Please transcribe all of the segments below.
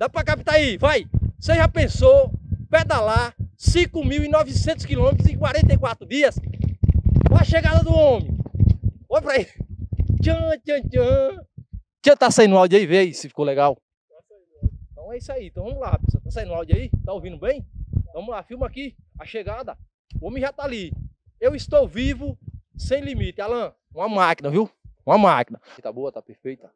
Dá para captar aí, vai. Você já pensou pedalar 5.900 quilômetros em 44 dias? Olha a chegada do homem. Olha para aí. Tchan, tchan, tchan. Tchan, tá saindo áudio aí, vê aí se ficou legal. Então é isso aí. Então vamos lá, pessoal. Tá saindo áudio aí? Tá ouvindo bem? Vamos lá, filma aqui a chegada. O homem já tá ali. Eu estou vivo, sem limite. Alan, uma máquina, viu? Uma máquina. Tá boa, tá perfeita.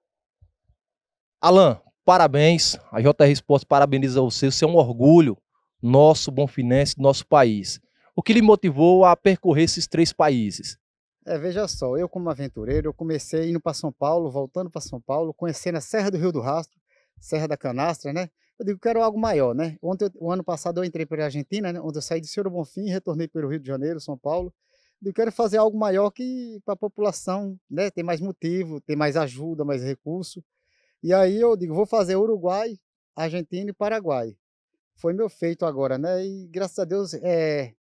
Alan, parabéns. A JR Esportes parabeniza você. Você é um orgulho nosso, bonfinense, nosso país. O que lhe motivou a percorrer esses três países? É, veja só, eu como aventureiro, eu comecei indo para São Paulo, voltando para São Paulo, conhecendo a Serra do Rio do Rastro, Serra da Canastra, né? Eu digo, quero algo maior, né? Ontem, o ano passado eu entrei para a Argentina, né? onde eu saí de Senhor Bonfim e retornei pelo Rio de Janeiro, São Paulo. Eu quero fazer algo maior que para a população, né? Tem mais motivo, tem mais ajuda, mais recurso. E aí eu digo, vou fazer Uruguai, Argentina e Paraguai. Foi meu feito agora, né? E graças a Deus, é,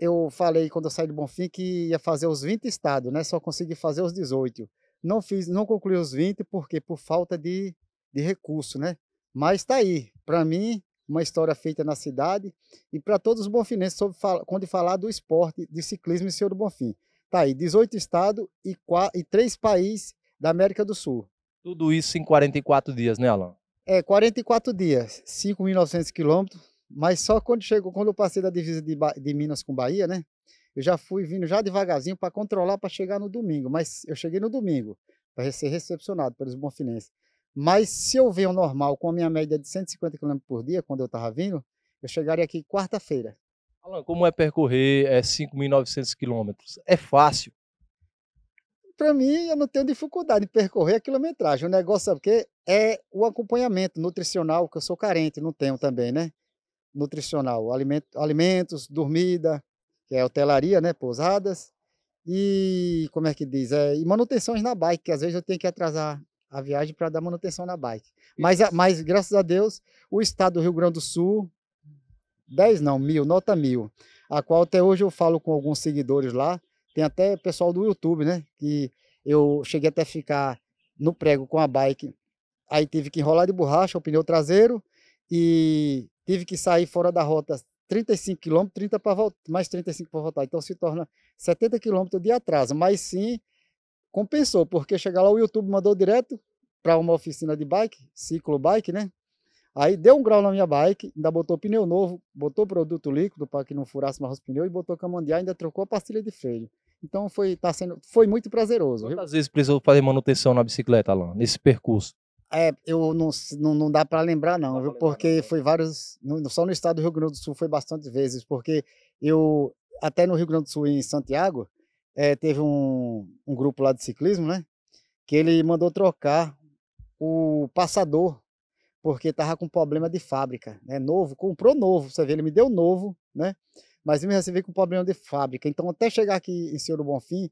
eu falei quando eu saí do Bonfim que ia fazer os 20 estados, né? Só consegui fazer os 18. Não fiz, não concluí os 20 porque por falta de, de recurso, né? Mas está aí, para mim, uma história feita na cidade e para todos os bonfinenses sobre quando falar do esporte de ciclismo em Senhor do Bonfim. Tá aí, 18 estados e, e países da América do Sul. Tudo isso em 44 dias, né, Alan? É, 44 dias, 5.900 quilômetros, mas só quando chegou, quando eu passei da divisa de, ba de Minas com Bahia, né? Eu já fui vindo já devagarzinho para controlar para chegar no domingo, mas eu cheguei no domingo para ser recepcionado pelos bonfinenses. Mas se eu venho normal com a minha média de 150 km por dia, quando eu estava vindo, eu chegaria aqui quarta-feira. Alan, como é percorrer é, 5.900 quilômetros? É fácil? para mim, eu não tenho dificuldade em percorrer a quilometragem. O negócio é porque é o acompanhamento nutricional, que eu sou carente, não tenho também, né? Nutricional, alimento alimentos, dormida, que é hotelaria, né? Pousadas. E como é que diz? É, e manutenções na bike, que às vezes eu tenho que atrasar a viagem para dar manutenção na bike. Mas, mas, graças a Deus, o estado do Rio Grande do Sul, 10 não, mil, nota mil, a qual até hoje eu falo com alguns seguidores lá, tem até pessoal do YouTube, né? Que eu cheguei até ficar no prego com a bike. Aí tive que enrolar de borracha o pneu traseiro e tive que sair fora da rota 35 km, 30 para voltar, mais 35 para voltar. Então se torna 70 km de atraso, mas sim compensou, porque chegar lá o YouTube mandou direto para uma oficina de bike, ciclo bike, né? Aí deu um grau na minha bike, ainda botou pneu novo, botou produto líquido para que não furasse mais os pneus e botou camandiá, ainda trocou a pastilha de freio. Então foi, tá sendo, foi muito prazeroso. Quantas vezes precisou fazer manutenção na bicicleta, Alan, nesse percurso? É, eu não, não, não dá para lembrar, não, viu? porque né? foi vários. No, só no estado do Rio Grande do Sul foi bastante vezes, porque eu, até no Rio Grande do Sul, em Santiago, é, teve um, um grupo lá de ciclismo, né? Que ele mandou trocar o passador, porque tava com problema de fábrica, né? Novo, comprou novo, você vê, ele me deu novo, né? mas mesmo assim veio com problema de fábrica. Então, até chegar aqui em Senhor do Bonfim,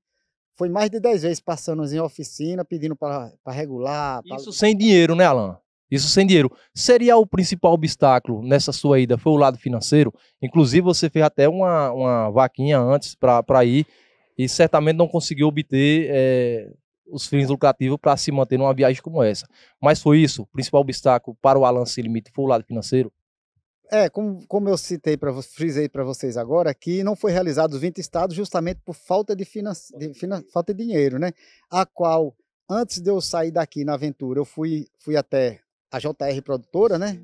foi mais de 10 vezes passando em oficina, pedindo para regular. Pra... Isso sem dinheiro, né, Alan? Isso sem dinheiro. Seria o principal obstáculo nessa sua ida? Foi o lado financeiro? Inclusive, você fez até uma, uma vaquinha antes para ir e certamente não conseguiu obter é, os fins lucrativos para se manter numa viagem como essa. Mas foi isso? O principal obstáculo para o Alan se limite foi o lado financeiro? É, como, como eu citei para frisei para vocês agora, que não foi realizado os 20 estados justamente por falta de, finan, de finan, falta de dinheiro, né? A qual antes de eu sair daqui na aventura, eu fui fui até a JR produtora, né?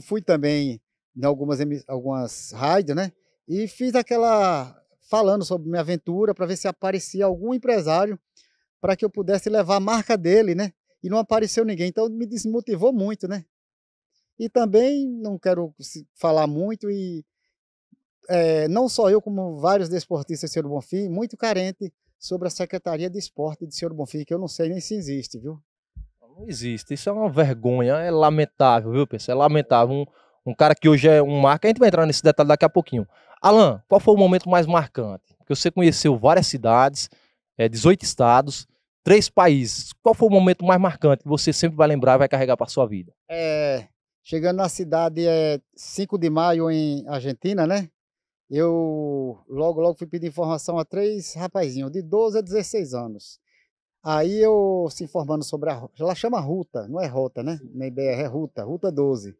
Fui também em algumas algumas rádios, né? E fiz aquela falando sobre minha aventura para ver se aparecia algum empresário para que eu pudesse levar a marca dele, né? E não apareceu ninguém, então me desmotivou muito, né? E também não quero falar muito e é, não só eu, como vários desportistas de Senhor Bonfim, muito carente sobre a Secretaria de Esporte de Senhor Bonfim, que eu não sei nem se existe, viu? Não existe. Isso é uma vergonha, é lamentável, viu, pessoal? É lamentável. Um, um cara que hoje é um marca, a gente vai entrar nesse detalhe daqui a pouquinho. Alan, qual foi o momento mais marcante? Porque você conheceu várias cidades, é, eh, 18 estados, três países. Qual foi o momento mais marcante que você sempre vai lembrar e vai carregar para sua vida? É, Chegando na cidade, é eh, 5 de maio em Argentina, né? Eu logo, logo fui pedir informação a três rapazinhos, de 12 a 16 anos. Aí eu se informando sobre a ela chama Ruta, não é Rota, né? Sim. Nem BR, é Ruta, Ruta 12.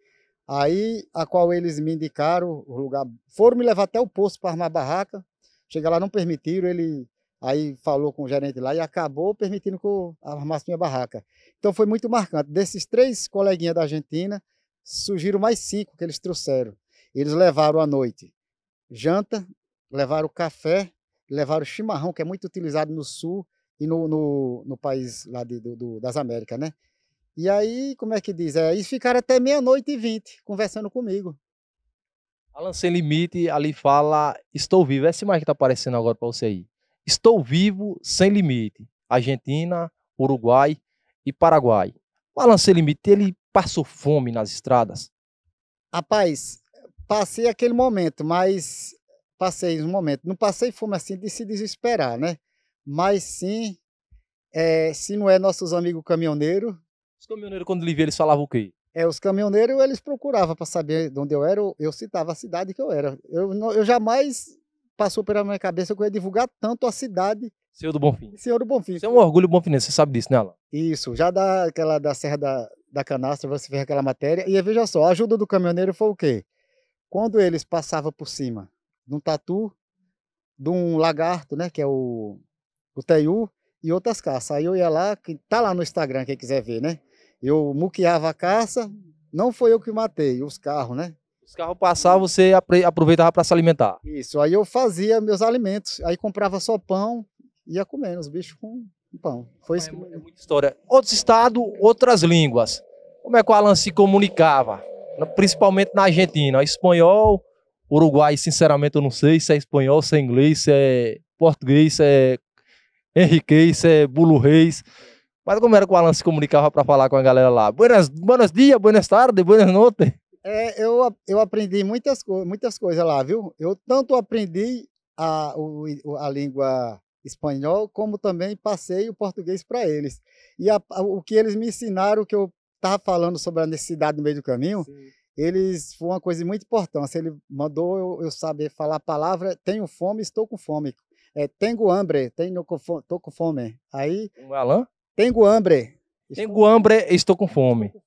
Aí, a qual eles me indicaram o lugar, foram me levar até o posto para armar a barraca. Cheguei lá, não permitiram, ele aí falou com o gerente lá e acabou permitindo que eu armasse minha barraca. Então foi muito marcante. Desses três coleguinhas da Argentina, surgiram mais cinco que eles trouxeram. Eles levaram à noite janta, levaram café, levaram chimarrão, que é muito utilizado no sul e no, no, no país lá de, do, das Américas, né? E aí, como é que diz? É, eles ficaram até meia-noite e vinte conversando comigo. Alan Sem Limite ali fala: Estou vivo. Essa imagem que está aparecendo agora para você aí. Estou vivo sem limite. Argentina, Uruguai e Paraguai. O Alan Sem Limite, ele passou fome nas estradas? Rapaz, passei aquele momento, mas passei um momento. Não passei fome assim de se desesperar, né? Mas sim, é, se não é nossos amigos caminhoneiros. Os caminhoneiros, quando lhe via, eles falavam o quê? É, os caminhoneiros, eles procuravam para saber de onde eu era, eu citava a cidade que eu era. Eu, eu jamais passou pela minha cabeça que eu ia divulgar tanto a cidade. Senhor do Bonfim. Senhor do Bonfim. Você é um orgulho bonfinense, você sabe disso, né, Alan? Isso, já daquela da Serra da, da canastra, você fez aquela matéria. E veja só, a ajuda do caminhoneiro foi o quê? Quando eles passavam por cima de um tatu, de um lagarto, né, que é o, o teiu, e outras caças. Aí eu ia lá, que tá lá no Instagram, quem quiser ver, né? Eu muqueava a caça, não foi eu que matei, os carros, né? Os carros passavam, você aproveitava para se alimentar. Isso, aí eu fazia meus alimentos, aí comprava só pão, ia comendo os bichos com então, foi isso. É que... É muita história. Outros estados, outras línguas. Como é que o Alan se comunicava? Principalmente na Argentina. Espanhol, Uruguai, sinceramente, eu não sei se é espanhol, se é inglês, se é português, se é Henriquez, se é Bulo Reis. Mas como era que o Alan se comunicava para falar com a galera lá? Buenas, buenos dias, buenas tardes, buenas noites. É, eu, eu aprendi muitas, muitas coisas lá, viu? Eu tanto aprendi a, a língua espanhol, como também passei o português para eles. E a, a, o que eles me ensinaram, que eu estava falando sobre a necessidade no meio do caminho, Sim. eles foi uma coisa muito importante. Ele mandou eu, eu saber falar a palavra tenho fome, estou com fome. É, tengo hambre, tenho, estou com fome. Aí... Alan? Tengo hambre. tenho Tengo hambre, estou com fome. Tenho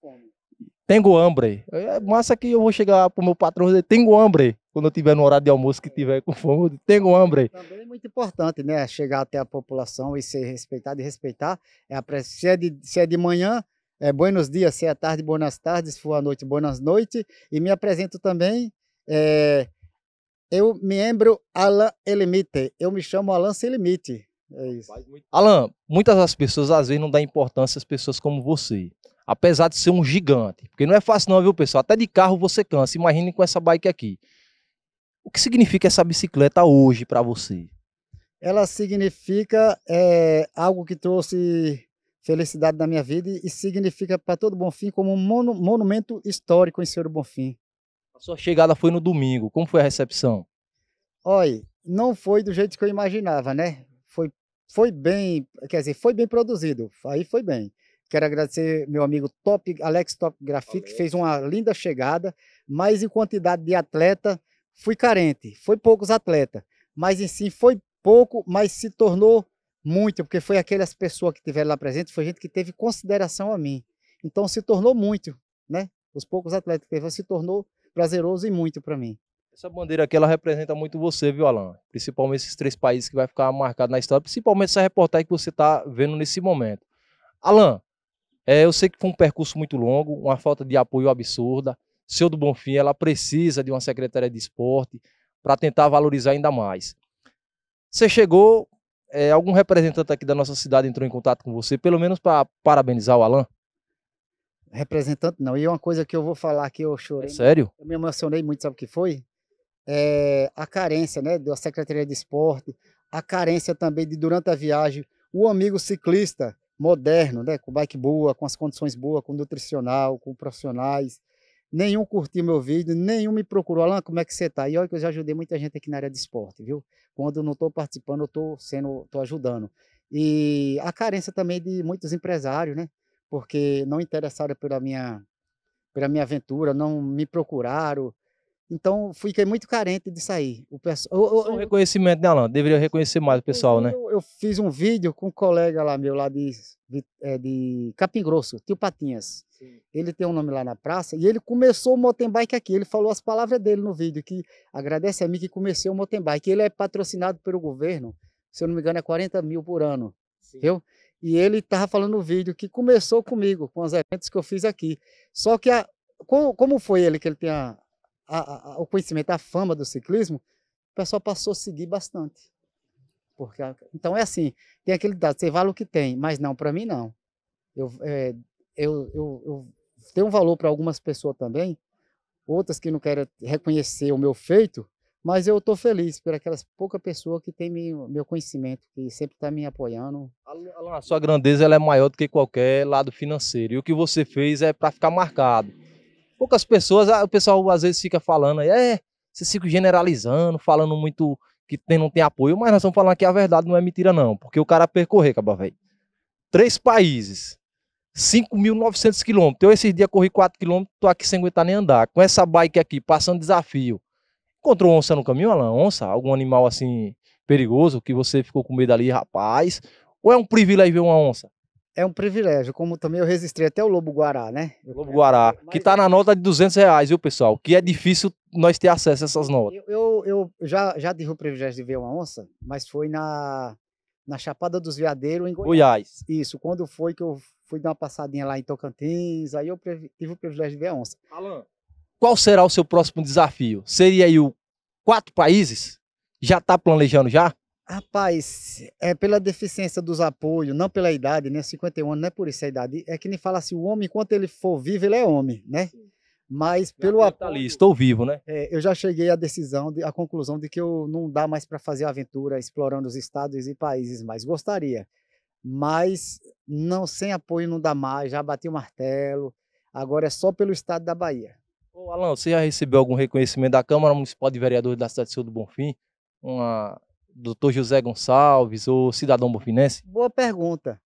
Tengo hambre. É massa que eu vou chegar para o meu patrão e dizer, tenho hambre. Quando eu tiver no horário de almoço que tiver com fome, tenho tengo hambre. Também muito importante, né? Chegar até a população e ser respeitado e respeitar. É a, se, é de, se é de manhã, é buenos dias, se é tarde, boas tardes, se for à noite, boas noites. E me apresento também. É, eu me lembro Alan Elimite. Eu me chamo Alan Selimite. É isso. Alan, muitas das pessoas às vezes não dão importância às pessoas como você. Apesar de ser um gigante. Porque não é fácil, não, viu, pessoal? Até de carro você cansa. Imagine com essa bike aqui. O que significa essa bicicleta hoje para você? ela significa é, algo que trouxe felicidade na minha vida e significa para todo Bonfim como um monu monumento histórico em Senhor Bonfim. A sua chegada foi no domingo, como foi a recepção? Olha, não foi do jeito que eu imaginava, né? Foi, foi bem, quer dizer, foi bem produzido, aí foi bem. Quero agradecer meu amigo Top Alex Top Grafite, que fez uma linda chegada, mas em quantidade de atleta, fui carente, foi poucos atletas, mas em si foi pouco, mas se tornou muito, porque foi aquelas pessoas que tiveram lá presente, foi gente que teve consideração a mim. Então se tornou muito, né? Os poucos atletas que teve, se tornou prazeroso e muito para mim. Essa bandeira aqui, ela representa muito você, viu, Alan? Principalmente esses três países que vai ficar marcado na história, principalmente essa reportagem que você está vendo nesse momento. Alan, é, eu sei que foi um percurso muito longo, uma falta de apoio absurda. Seu do Bonfim, ela precisa de uma secretaria de esporte para tentar valorizar ainda mais. Você chegou, é, algum representante aqui da nossa cidade entrou em contato com você, pelo menos para parabenizar o Alan? Representante não. E uma coisa que eu vou falar que eu chorei. É sério? Eu me emocionei muito, sabe o que foi? É, a carência, né, da Secretaria de Esporte, a carência também de durante a viagem, o amigo ciclista moderno, né, com bike boa, com as condições boas, com nutricional, com profissionais, nenhum curtiu meu vídeo, nenhum me procurou, Alan, como é que você está? E olha que eu já ajudei muita gente aqui na área de esporte, viu? Quando não estou participando, eu estou sendo, estou ajudando. E a carência também de muitos empresários, né? Porque não interessaram pela minha, pela minha aventura, não me procuraram, então, fiquei muito carente de sair. O pessoal, eu, eu, um reconhecimento, né, Alan? Deveria reconhecer mais o pessoal, né? É, eu, né? Eu, fiz um vídeo com um colega lá meu, lá de, de, é, de Capim Grosso, Tio Patinhas. Sim. Ele tem um nome lá na praça e ele começou o mountain bike aqui. Ele falou as palavras dele no vídeo, que agradece a mim que comecei o mountain bike. Ele é patrocinado pelo governo, se eu não me engano, é 40 mil por ano, Sim. viu? E ele estava falando no vídeo que começou comigo, com os eventos que eu fiz aqui. Só que a, como, como foi ele que ele tinha a, a, o conhecimento, a fama do ciclismo, o pessoal passou a seguir bastante. Porque, então é assim, tem aquele dado, você vale o que tem, mas não, para mim não. Eu, é, eu, eu, eu tenho um valor para algumas pessoas também, outras que não querem reconhecer o meu feito, mas eu estou feliz por aquelas poucas pessoas que têm meu, meu conhecimento, que sempre está me apoiando. A, a sua grandeza ela é maior do que qualquer lado financeiro. E o que você fez é para ficar marcado. Poucas pessoas, ah, o pessoal às vezes fica falando, é, vocês ficam generalizando, falando muito que tem, não tem apoio, mas nós estamos falando que a verdade não é mentira, não. Porque o cara percorrer, caba, velho. Três países, 5.900 quilômetros. Eu esses dias corri 4 quilômetros, tô aqui sem aguentar nem andar. Com essa bike aqui, passando desafio. Encontrou onça no caminho, Alan? Onça? Algum animal assim perigoso que você ficou com medo ali, rapaz? Ou é um privilégio ver uma onça? é um privilégio, como também eu registrei até o Lobo Guará, né? O Lobo Guará, que está na nota de 200 reais, viu, pessoal? Que é difícil nós ter acesso a essas notas. Eu, eu, eu já, já tive o privilégio de ver uma onça, mas foi na, na Chapada dos Veadeiros, em Goiás. Goiás. Isso, quando foi que eu fui dar uma passadinha lá em Tocantins, aí eu tive o privilégio de ver a onça. Alan, qual será o seu próximo desafio? Seria aí o quatro países? Já está planejando já? Rapaz, é pela deficiência dos apoios, não pela idade, né? 51 anos, não é por isso a idade. É que nem fala assim, o homem, enquanto ele for vivo, ele é homem, né? Mas pelo apoio... Tá ali, estou vivo, né? É, eu já cheguei à decisão, à conclusão de que eu não dá mais para fazer aventura explorando os estados e países mais. Gostaria, mas não sem apoio não dá mais, já bati o martelo. Agora é só pelo estado da Bahia. Ô, Alan, você já recebeu algum reconhecimento da Câmara Municipal de Vereadores da cidade de Sul do Bonfim? Uma Doutor José Gonçalves ou Cidadão bofinense? Boa pergunta.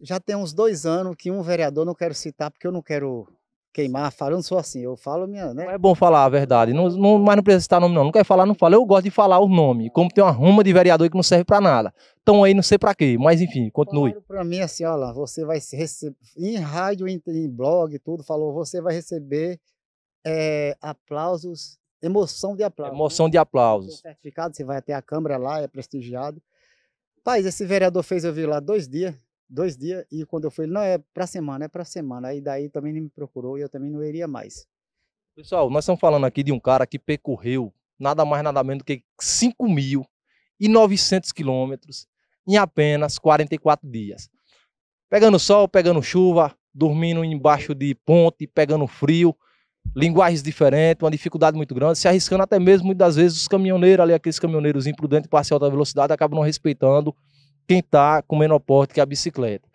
Já tem uns dois anos que um vereador, não quero citar porque eu não quero queimar, falando só assim, eu falo minha, né? é bom falar a verdade, não, não, mas não precisa citar nome não, não quer falar, não fala, eu gosto de falar o nome, como tem uma ruma de vereador que não serve para nada, estão aí não sei para quê, mas enfim, continue. Para mim assim, olha lá, você vai receber, em rádio, em, em blog, tudo, falou, você vai receber é, aplausos né? Emoção de aplausos. Emoção de aplausos. certificado, você vai até a Câmara lá, é prestigiado. Paz, esse vereador fez eu vir lá dois dias, dois dias, e quando eu fui, não, é para semana, é para semana. Aí daí também ele me procurou e eu também não iria mais. Pessoal, nós estamos falando aqui de um cara que percorreu nada mais, nada menos do que 5.900 quilômetros em apenas 44 dias. Pegando sol, pegando chuva, dormindo embaixo de ponte, pegando frio linguagens diferentes, uma dificuldade muito grande, se arriscando até mesmo, muitas vezes, os caminhoneiros ali, aqueles caminhoneiros imprudentes para alta velocidade, acabam não respeitando quem está com menor porte que a bicicleta.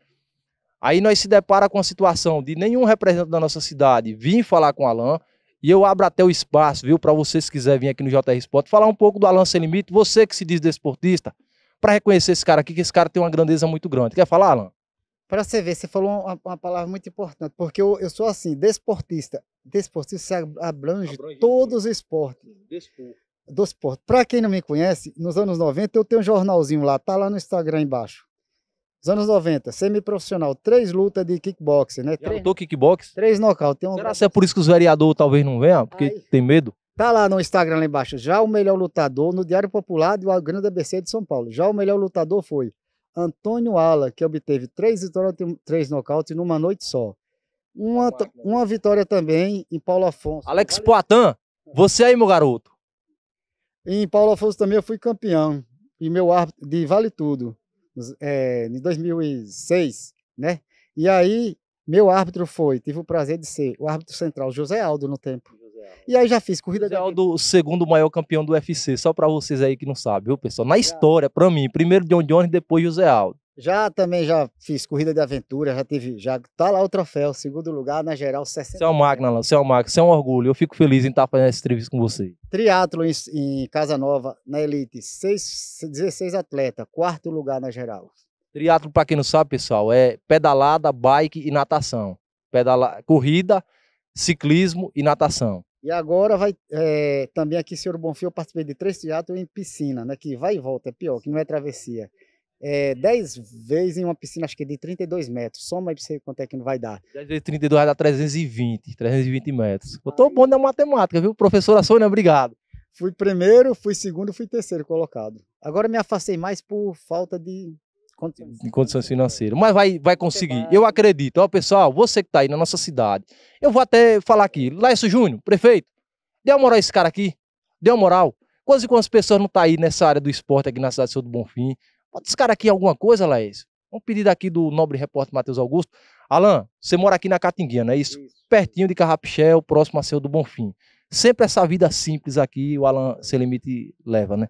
Aí nós se depara com a situação de nenhum representante da nossa cidade vir falar com o Alain, e eu abro até o espaço, viu, para vocês que quiserem vir aqui no JR Sport, falar um pouco do Alain Sem Limite, você que se diz desportista, para reconhecer esse cara aqui, que esse cara tem uma grandeza muito grande. Quer falar, Alain? Para você ver, você falou uma, uma palavra muito importante, porque eu, eu sou assim, desportista desportivo se abrange, abrange todos os esportes. Desporto. Desporto. Para quem não me conhece, nos anos 90 eu tenho um jornalzinho lá, tá lá no Instagram embaixo. Nos anos 90, semiprofissional, três lutas de kickboxing, né? Eu três, lutou kickbox? Três nocaute. Tem um... Será que é por isso que os vereadores talvez não venham? Porque Aí. tem medo? Tá lá no Instagram lá embaixo, já o melhor lutador no Diário Popular do Grande ABC de São Paulo. Já o melhor lutador foi Antônio Ala, que obteve três vitórias, três nocautes numa noite só. Uma, uma vitória também em Paulo Afonso. Alex Poitin, você aí, meu garoto. Em Paulo Afonso também eu fui campeão. E meu árbitro de Vale Tudo, é, em 2006, né? E aí, meu árbitro foi, tive o prazer de ser o árbitro central, José Aldo, no tempo. E aí já fiz corrida José Aldo, o segundo maior campeão do UFC, só para vocês aí que não sabem, viu, pessoal? Na história, para mim, primeiro John Jones, depois José Aldo. Já também já fiz corrida de aventura, já tive, já tá lá o troféu, segundo lugar na geral 60. Você é o máquina, você é você é um orgulho. Eu fico feliz em estar fazendo esse entrevista com você. Triatlo em, em Casa Nova, na elite, 6, 16 atletas, quarto lugar na geral. Triatlo, para quem não sabe, pessoal, é pedalada, bike e natação. Pedala, corrida, ciclismo e natação. E agora vai é, também aqui, senhor Bonfim, eu participei de três teatros em piscina, né? Que vai e volta, é pior, que não é travessia é, 10 vezes em uma piscina, acho que de 32 metros. Soma aí pra você quanto é que não vai dar. 10 vezes 32 vai dar 320, 320 metros. Eu tô bom na matemática, viu? Professora Sônia, obrigado. Fui primeiro, fui segundo, fui terceiro colocado. Agora me afastei mais por falta de condições, de condições financeiras. Mas vai, vai conseguir, eu acredito. Ó, pessoal, você que tá aí na nossa cidade, eu vou até falar aqui. Laércio Júnior, prefeito, dê uma moral a esse cara aqui. Dê uma moral. Quantas e quantas pessoas não tá aí nessa área do esporte aqui na cidade do Bonfim? Bota esse cara aqui alguma coisa, Laís. Um pedido aqui do nobre repórter Matheus Augusto. Alan, você mora aqui na Catinguinha, não é isso? isso. Pertinho de o próximo a seu do Bonfim. Sempre essa vida simples aqui, o Alan seu Limite leva, né?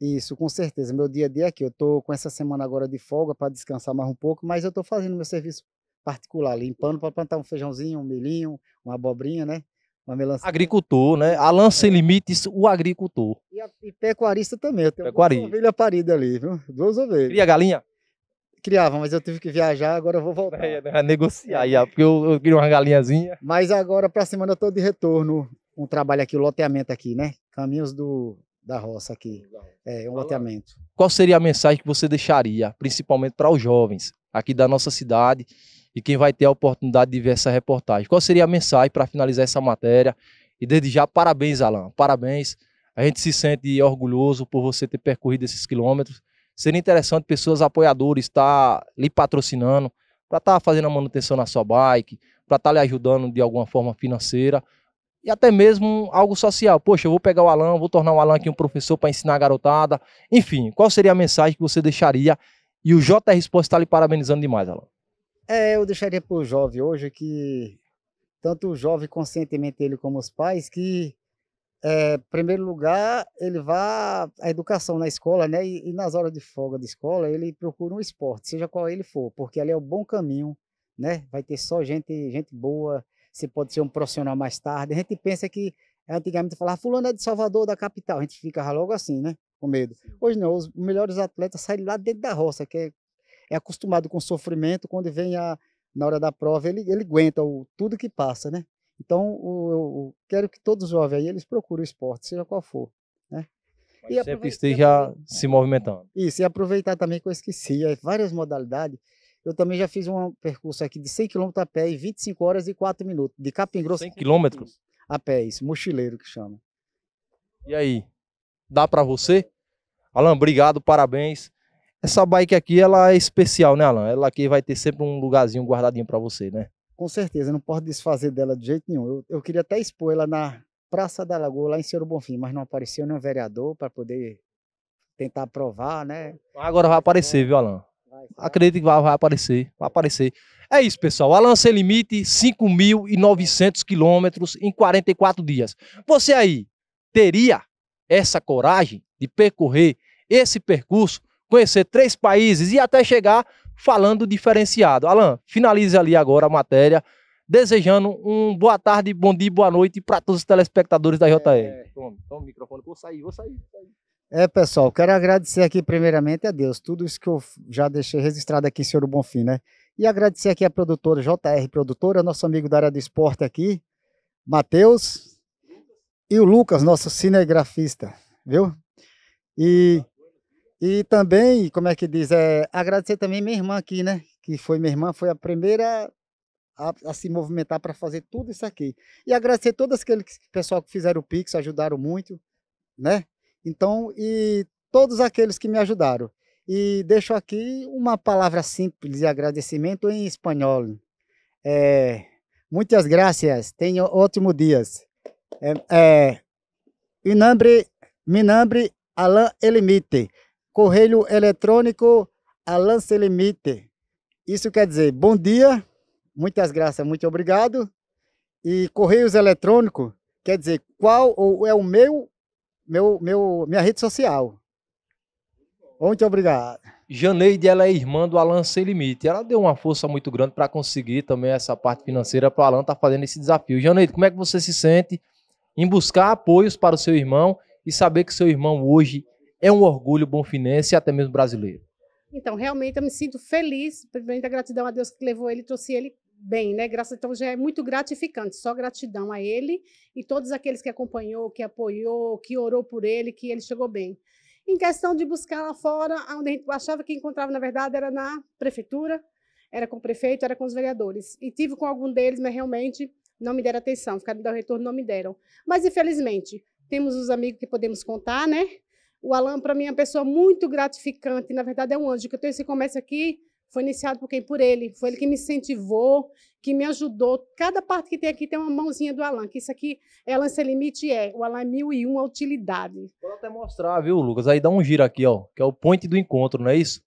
Isso, com certeza. Meu dia a dia é aqui, eu tô com essa semana agora de folga para descansar mais um pouco, mas eu estou fazendo meu serviço particular, limpando para plantar um feijãozinho, um milhinho, uma abobrinha, né? Uma melancia. Agricultor, né? lança é. Sem Limites, o agricultor. E, a, e pecuarista também. Eu tenho Pecuaria. duas ovelhas paridas ali, viu? Duas ovelhas. Cria galinha? Criava, mas eu tive que viajar, agora eu vou voltar. É, né? negociar, ia, porque eu, eu queria uma galinhazinha. Mas agora, para a semana, eu estou de retorno. Um trabalho aqui, o um loteamento aqui, né? Caminhos do, da roça aqui. É, um loteamento. Qual seria a mensagem que você deixaria, principalmente para os jovens aqui da nossa cidade e quem vai ter a oportunidade de ver essa reportagem. Qual seria a mensagem para finalizar essa matéria? E desde já, parabéns, Alan, parabéns. A gente se sente orgulhoso por você ter percorrido esses quilômetros. Seria interessante pessoas apoiadoras estar tá lhe patrocinando, para estar tá fazendo a manutenção na sua bike, para estar tá lhe ajudando de alguma forma financeira e até mesmo algo social. Poxa, eu vou pegar o Alan, vou tornar o Alan aqui um professor para ensinar a garotada. Enfim, qual seria a mensagem que você deixaria? E o J Resposta está lhe parabenizando demais, Alan. É, eu deixaria para o jovem hoje que, tanto o jovem conscientemente ele como os pais, que, é, primeiro lugar, ele vá à educação na escola, né? E, e nas horas de folga da escola, ele procura um esporte, seja qual ele for, porque ali é o bom caminho, né? Vai ter só gente, gente boa, você pode ser um profissional mais tarde. A gente pensa que antigamente falava, fulano é de Salvador, da capital. A gente ficava logo assim, né? Com medo. Hoje não, os melhores atletas saem lá dentro da roça, que é é acostumado com sofrimento, quando vem a, na hora da prova, ele, ele aguenta o, tudo que passa, né? Então, o, eu quero que todos os jovens aí, eles procurem o esporte, seja qual for, né? e sempre esteja se movimentando. Isso, e aproveitar também que eu esqueci, é várias modalidades. Eu também já fiz um percurso aqui de 100 km a pé em 25 horas e 4 minutos, de Capim Grosso. 100 km? A pé, isso, mochileiro que chama. E aí, dá para você? Alan, obrigado, parabéns essa bike aqui ela é especial, né, Alan? Ela aqui vai ter sempre um lugarzinho guardadinho para você, né? Com certeza, não posso desfazer dela de jeito nenhum. Eu, eu queria até expor ela na Praça da Lagoa, lá em Senhor Bonfim, mas não apareceu nenhum vereador para poder tentar aprovar, né? Agora vai aparecer, é. viu, Alan? Acredito que vai, vai aparecer, vai aparecer. É isso, pessoal. Alan Sem Limite, 5.900 quilômetros em 44 dias. Você aí teria essa coragem de percorrer esse percurso conhecer três países e até chegar falando diferenciado. Alan, finalize ali agora a matéria, desejando um boa tarde, bom dia, boa noite para todos os telespectadores da JR. É, toma, toma o microfone, vou sair, vou sair, vou sair. É, pessoal, quero agradecer aqui primeiramente a Deus, tudo isso que eu já deixei registrado aqui Senhor Bonfim, né? E agradecer aqui a produtora JR Produtora, nosso amigo da área do esporte aqui, Matheus, e o Lucas, nosso cinegrafista, viu? E e também, como é que diz, é, agradecer também minha irmã aqui, né? Que foi minha irmã, foi a primeira a, a se movimentar para fazer tudo isso aqui. E agradecer todos aqueles pessoal que fizeram o Pix, ajudaram muito, né? Então, e todos aqueles que me ajudaram. E deixo aqui uma palavra simples de agradecimento em espanhol. É, muitas graças tenham ótimo dias. É, é, mi nombre Alain Elimite correio eletrônico Alan Limite. Isso quer dizer bom dia, muitas graças, muito obrigado. E correios eletrônico quer dizer qual ou é o meu, meu, meu, minha rede social. Muito obrigado. Janeide, ela é irmã do Alan Sem Limite. Ela deu uma força muito grande para conseguir também essa parte financeira para o Alan estar tá fazendo esse desafio. Janeide, como é que você se sente em buscar apoios para o seu irmão e saber que seu irmão hoje é um orgulho bonfinense e até mesmo brasileiro. Então, realmente, eu me sinto feliz, primeiramente, a gratidão a Deus que levou ele, trouxe ele bem, né? Graças então já é muito gratificante, só gratidão a ele e todos aqueles que acompanhou, que apoiou, que orou por ele, que ele chegou bem. Em questão de buscar lá fora, onde a gente achava que encontrava, na verdade, era na prefeitura, era com o prefeito, era com os vereadores. E tive com algum deles, mas realmente não me deram atenção, ficaram me o retorno, não me deram. Mas infelizmente, temos os amigos que podemos contar, né? O Alan, para mim, é uma pessoa muito gratificante. Na verdade, é um anjo. Que eu tenho esse comércio aqui foi iniciado por quem? Por ele. Foi ele que me incentivou, que me ajudou. Cada parte que tem aqui tem uma mãozinha do Alan, que isso aqui é Alan Sem Limite, é. O Alan é mil e uma utilidade. Vou até mostrar, viu, Lucas? Aí dá um giro aqui, ó, que é o point do encontro, não é isso?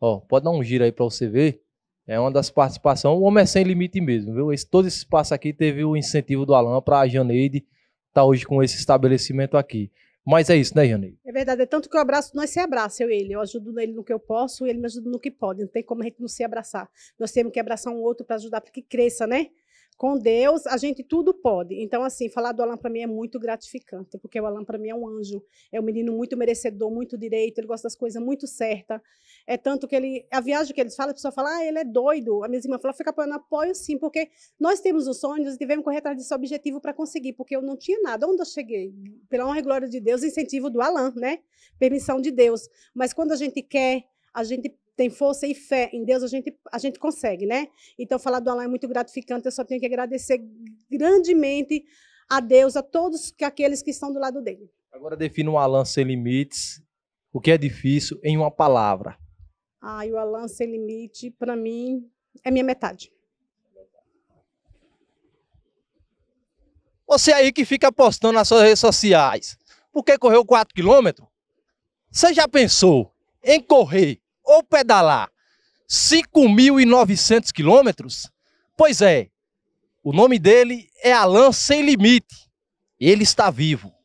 Ó, pode dar um giro aí para você ver. É uma das participações. O Homem é Sem Limite mesmo, viu? Esse, todo esse espaço aqui teve o incentivo do Alan para a Janeide estar tá hoje com esse estabelecimento aqui. Mas é isso, né, Iane? É verdade, é tanto que o abraço, nós se abraça, eu e ele. Eu ajudo ele no que eu posso, ele me ajuda no que pode. Não tem como a gente não se abraçar. Nós temos que abraçar um outro para ajudar para que cresça, né? com Deus, a gente tudo pode. Então, assim, falar do Alan para mim é muito gratificante, porque o Alan para mim é um anjo, é um menino muito merecedor, muito direito, ele gosta das coisas muito certas. É tanto que ele. A viagem que eles falam, a pessoa fala, ah, ele é doido. A minha irmã fala, fica apoiando, apoio sim, porque nós temos os sonhos e devemos correr atrás desse objetivo para conseguir, porque eu não tinha nada. Onde eu cheguei? Pela honra e glória de Deus, incentivo do Alan, né? Permissão de Deus. Mas quando a gente quer, a gente tem força e fé em Deus, a gente, a gente consegue, né? Então, falar do Alain é muito gratificante, eu só tenho que agradecer grandemente a Deus, a todos aqueles que estão do lado dele. Agora defina um Alain sem limites, o que é difícil, em uma palavra. Ah, o Alain sem limite, para mim, é minha metade. Você aí que fica postando nas suas redes sociais, porque correu 4 quilômetros? Você já pensou em correr ou pedalar 5.900 quilômetros? Pois é, o nome dele é Alan Sem Limite. Ele está vivo.